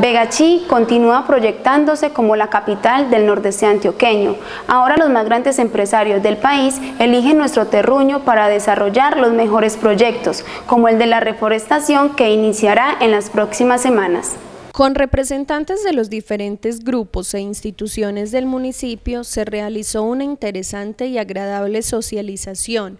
Begachí continúa proyectándose como la capital del nordeste antioqueño. Ahora los más grandes empresarios del país eligen nuestro terruño para desarrollar los mejores proyectos, como el de la reforestación que iniciará en las próximas semanas. Con representantes de los diferentes grupos e instituciones del municipio se realizó una interesante y agradable socialización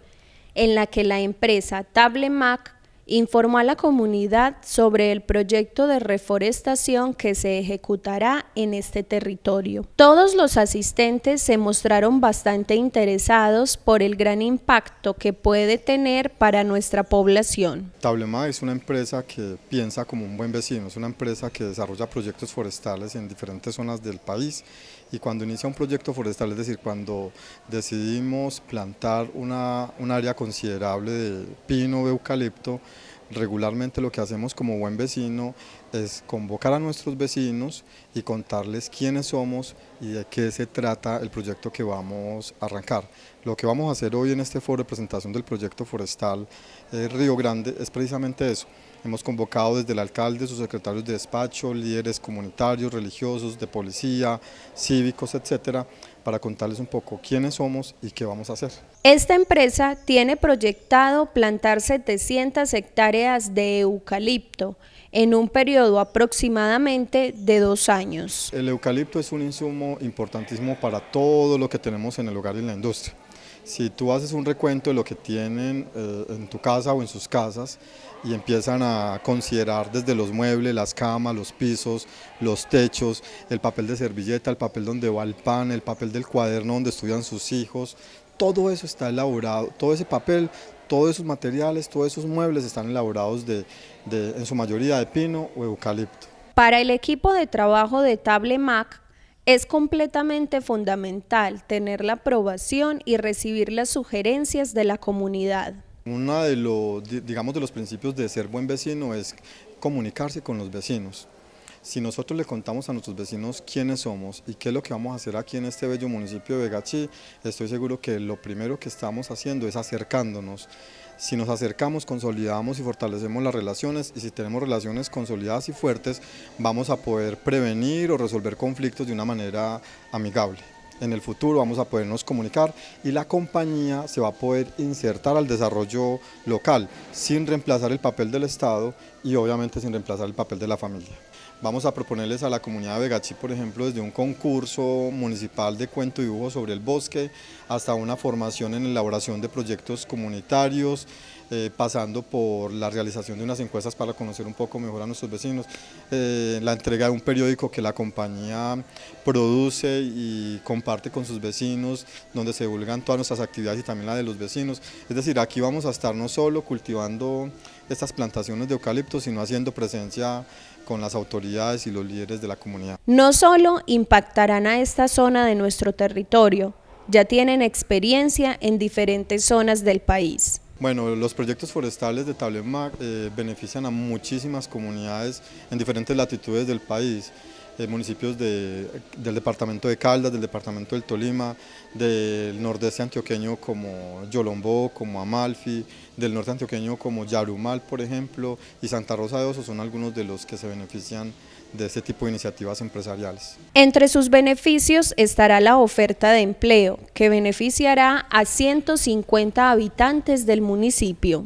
en la que la empresa Tablemac informó a la comunidad sobre el proyecto de reforestación que se ejecutará en este territorio. Todos los asistentes se mostraron bastante interesados por el gran impacto que puede tener para nuestra población. Tablema es una empresa que piensa como un buen vecino, es una empresa que desarrolla proyectos forestales en diferentes zonas del país y cuando inicia un proyecto forestal, es decir, cuando decidimos plantar una, un área considerable de pino, o eucalipto, Regularmente lo que hacemos como buen vecino es convocar a nuestros vecinos y contarles quiénes somos y de qué se trata el proyecto que vamos a arrancar. Lo que vamos a hacer hoy en este foro de presentación del proyecto forestal eh, Río Grande es precisamente eso. Hemos convocado desde el alcalde, sus secretarios de despacho, líderes comunitarios, religiosos, de policía, cívicos, etcétera, para contarles un poco quiénes somos y qué vamos a hacer. Esta empresa tiene proyectado plantar 700 hectáreas de eucalipto en un periodo aproximadamente de dos años. El eucalipto es un insumo importantísimo para todo lo que tenemos en el hogar y en la industria. Si tú haces un recuento de lo que tienen eh, en tu casa o en sus casas y empiezan a considerar desde los muebles, las camas, los pisos, los techos, el papel de servilleta, el papel donde va el pan, el papel del cuaderno donde estudian sus hijos, todo eso está elaborado, todo ese papel, todos esos materiales, todos esos muebles están elaborados en su mayoría de pino o eucalipto. Para el equipo de trabajo de Table Mac, es completamente fundamental tener la aprobación y recibir las sugerencias de la comunidad. Uno de, digamos, de los principios de ser buen vecino es comunicarse con los vecinos. Si nosotros le contamos a nuestros vecinos quiénes somos y qué es lo que vamos a hacer aquí en este bello municipio de Vegachi, estoy seguro que lo primero que estamos haciendo es acercándonos. Si nos acercamos, consolidamos y fortalecemos las relaciones y si tenemos relaciones consolidadas y fuertes, vamos a poder prevenir o resolver conflictos de una manera amigable. En el futuro vamos a podernos comunicar y la compañía se va a poder insertar al desarrollo local sin reemplazar el papel del Estado y obviamente sin reemplazar el papel de la familia. Vamos a proponerles a la comunidad de Vegachi, por ejemplo, desde un concurso municipal de cuento y dibujo sobre el bosque hasta una formación en elaboración de proyectos comunitarios, eh, pasando por la realización de unas encuestas para conocer un poco mejor a nuestros vecinos, eh, la entrega de un periódico que la compañía produce y comparte con sus vecinos, donde se divulgan todas nuestras actividades y también la de los vecinos. Es decir, aquí vamos a estar no solo cultivando estas plantaciones de eucalipto, sino haciendo presencia con las autoridades y los líderes de la comunidad. No solo impactarán a esta zona de nuestro territorio, ya tienen experiencia en diferentes zonas del país. Bueno, los proyectos forestales de Tablemac eh, benefician a muchísimas comunidades en diferentes latitudes del país municipios del departamento de Caldas, del departamento del Tolima, del nordeste antioqueño como Yolombó, como Amalfi, del norte antioqueño como Yarumal, por ejemplo, y Santa Rosa de Oso son algunos de los que se benefician de este tipo de iniciativas empresariales. Entre sus beneficios estará la oferta de empleo, que beneficiará a 150 habitantes del municipio.